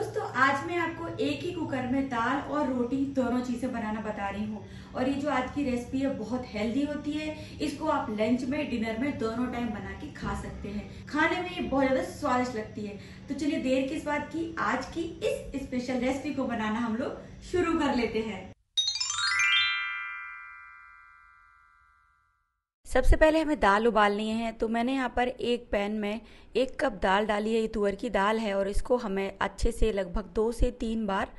दोस्तों आज मैं आपको एक ही कुकर में दाल और रोटी दोनों चीज़ें बनाना बता रही हूँ और ये जो आज की रेसिपी है बहुत हेल्दी होती है इसको आप लंच में डिनर में दोनों टाइम बना के खा सकते हैं खाने में ये बहुत ज़्यादा स्वादिष्ट लगती है तो चलिए देर किस बात की आज की इस स्पेशल रेसिपी को बनाना हम लोग शुरू कर लेते हैं सबसे पहले हमें दाल उबालनी है तो मैंने यहाँ पर एक पैन में एक कप दाल डाली है ये तुअर की दाल है और इसको हमें अच्छे से लगभग दो से तीन बार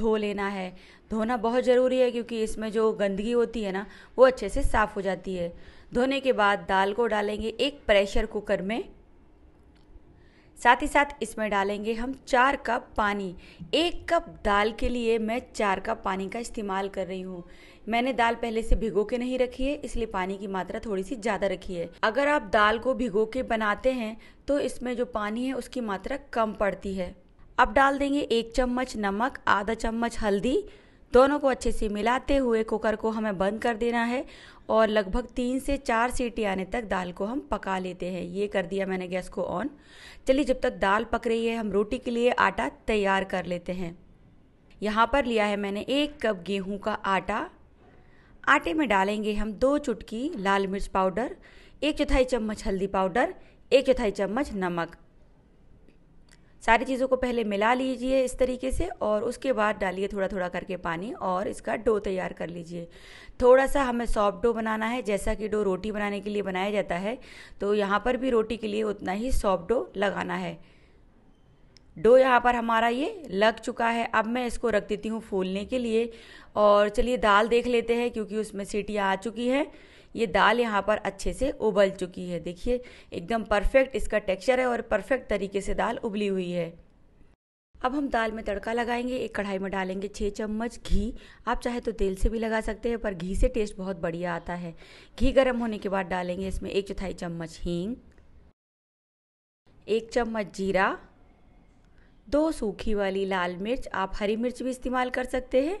धो लेना है धोना बहुत ज़रूरी है क्योंकि इसमें जो गंदगी होती है ना वो अच्छे से साफ़ हो जाती है धोने के बाद दाल को डालेंगे एक प्रेशर कुकर में साथ ही साथ इसमें डालेंगे हम चार कप पानी एक कप दाल के लिए मैं चार कप पानी का इस्तेमाल कर रही हूँ मैंने दाल पहले से भिगो के नहीं रखी है इसलिए पानी की मात्रा थोड़ी सी ज़्यादा रखी है अगर आप दाल को भिगो के बनाते हैं तो इसमें जो पानी है उसकी मात्रा कम पड़ती है अब डाल देंगे एक चम्मच नमक आधा चम्मच हल्दी दोनों को अच्छे से मिलाते हुए कुकर को हमें बंद कर देना है और लगभग तीन से चार सीटी आने तक दाल को हम पका लेते हैं ये कर दिया मैंने गैस को ऑन चलिए जब तक दाल पक रही है हम रोटी के लिए आटा तैयार कर लेते हैं यहाँ पर लिया है मैंने एक कप गेहूँ का आटा आटे में डालेंगे हम दो चुटकी लाल मिर्च पाउडर एक चौथाई चम्मच हल्दी पाउडर एक चौथाई चम्मच नमक सारी चीज़ों को पहले मिला लीजिए इस तरीके से और उसके बाद डालिए थोड़ा थोड़ा करके पानी और इसका डो तैयार कर लीजिए थोड़ा सा हमें सॉफ्ट डो बनाना है जैसा कि डो रोटी बनाने के लिए बनाया जाता है तो यहाँ पर भी रोटी के लिए उतना ही सॉफ्ट डो लगाना है डो यहाँ पर हमारा ये लग चुका है अब मैं इसको रख देती हूँ फूलने के लिए और चलिए दाल देख लेते हैं क्योंकि उसमें सीटियाँ आ चुकी है ये दाल यहाँ पर अच्छे से उबल चुकी है देखिए एकदम परफेक्ट इसका टेक्सचर है और परफेक्ट तरीके से दाल उबली हुई है अब हम दाल में तड़का लगाएंगे एक कढ़ाई में डालेंगे छः चम्मच घी आप चाहे तो तेल से भी लगा सकते हैं पर घी से टेस्ट बहुत बढ़िया आता है घी गर्म होने के बाद डालेंगे इसमें एक चौथाई चम्मच हींग एक चम्मच जीरा दो सूखी वाली लाल मिर्च आप हरी मिर्च भी इस्तेमाल कर सकते हैं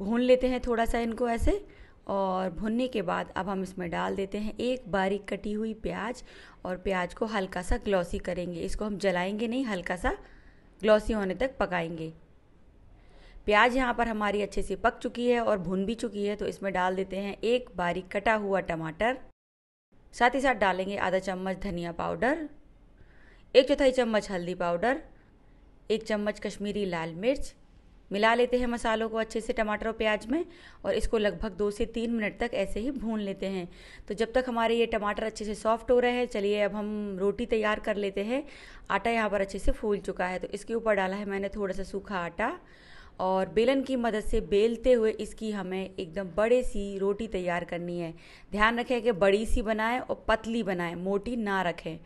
भून लेते हैं थोड़ा सा इनको ऐसे और भुनने के बाद अब हम इसमें डाल देते हैं एक बारीक कटी हुई प्याज और प्याज को हल्का सा ग्लॉसी करेंगे इसको हम जलाएंगे नहीं हल्का सा ग्लॉसी होने तक पकाएंगे प्याज यहाँ पर हमारी अच्छे से पक चुकी है और भुन भी चुकी है तो इसमें डाल देते हैं एक बारीक कटा हुआ टमाटर साथ ही साथ डालेंगे आधा चम्मच धनिया पाउडर एक चौथाई चम्मच हल्दी पाउडर एक चम्मच कश्मीरी लाल मिर्च मिला लेते हैं मसालों को अच्छे से टमाटर और प्याज में और इसको लगभग दो से तीन मिनट तक ऐसे ही भून लेते हैं तो जब तक हमारे ये टमाटर अच्छे से सॉफ्ट हो रहे हैं चलिए अब हम रोटी तैयार कर लेते हैं आटा यहाँ पर अच्छे से फूल चुका है तो इसके ऊपर डाला है मैंने थोड़ा सा सूखा आटा और बेलन की मदद से बेलते हुए इसकी हमें एकदम बड़े सी रोटी तैयार करनी है ध्यान रखें कि बड़ी सी बनाएं और पतली बनाएं मोटी ना रखें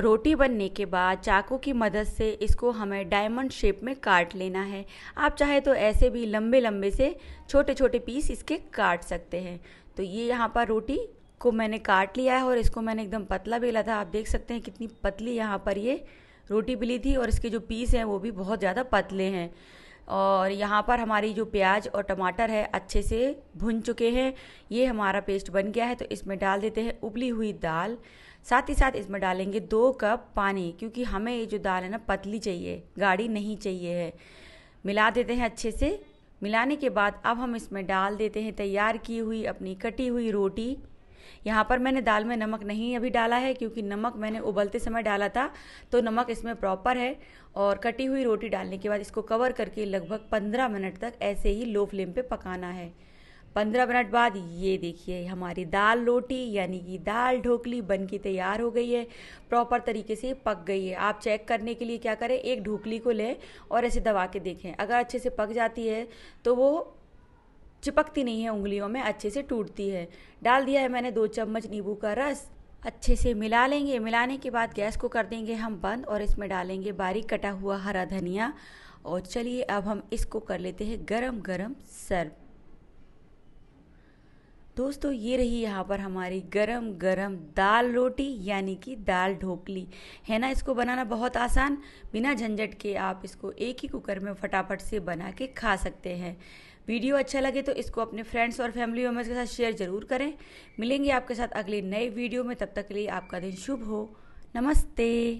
रोटी बनने के बाद चाकू की मदद से इसको हमें डायमंड शेप में काट लेना है आप चाहे तो ऐसे भी लंबे लंबे से छोटे छोटे पीस इसके काट सकते हैं तो ये यहाँ पर रोटी को मैंने काट लिया है और इसको मैंने एकदम पतला बेला था आप देख सकते हैं कितनी पतली यहाँ पर ये रोटी बिली थी और इसके जो पीस हैं वो भी बहुत ज़्यादा पतले हैं और यहाँ पर हमारी जो प्याज और टमाटर है अच्छे से भुन चुके हैं ये हमारा पेस्ट बन गया है तो इसमें डाल देते हैं उबली हुई दाल साथ ही साथ इसमें डालेंगे दो कप पानी क्योंकि हमें ये जो दाल है ना पतली चाहिए गाढ़ी नहीं चाहिए है मिला देते हैं अच्छे से मिलाने के बाद अब हम इसमें डाल देते हैं तैयार की हुई अपनी कटी हुई रोटी यहाँ पर मैंने दाल में नमक नहीं अभी डाला है क्योंकि नमक मैंने उबलते समय डाला था तो नमक इसमें प्रॉपर है और कटी हुई रोटी डालने के बाद इसको कवर करके लगभग पंद्रह मिनट तक ऐसे ही लो फ्लेम पर पकाना है पंद्रह मिनट बाद ये देखिए हमारी दाल रोटी यानी कि दाल ढोकली बन के तैयार हो गई है प्रॉपर तरीके से पक गई है आप चेक करने के लिए क्या करें एक ढोकली को लें और ऐसे दबा के देखें अगर अच्छे से पक जाती है तो वो चिपकती नहीं है उंगलियों में अच्छे से टूटती है डाल दिया है मैंने दो चम्मच नींबू का रस अच्छे से मिला लेंगे मिलाने के बाद गैस को कर देंगे हम बंद और इसमें डालेंगे बारीक कटा हुआ हरा धनिया और चलिए अब हम इसको कर लेते हैं गरम गरम सर्व दोस्तों ये रही यहाँ पर हमारी गरम गरम दाल रोटी यानी कि दाल ढोकली है ना इसको बनाना बहुत आसान बिना झंझट के आप इसको एक ही कुकर में फटाफट से बना के खा सकते हैं वीडियो अच्छा लगे तो इसको अपने फ्रेंड्स और फैमिली मेम्बर्स के साथ शेयर ज़रूर करें मिलेंगे आपके साथ अगले नए वीडियो में तब तक के लिए आपका दिन शुभ हो नमस्ते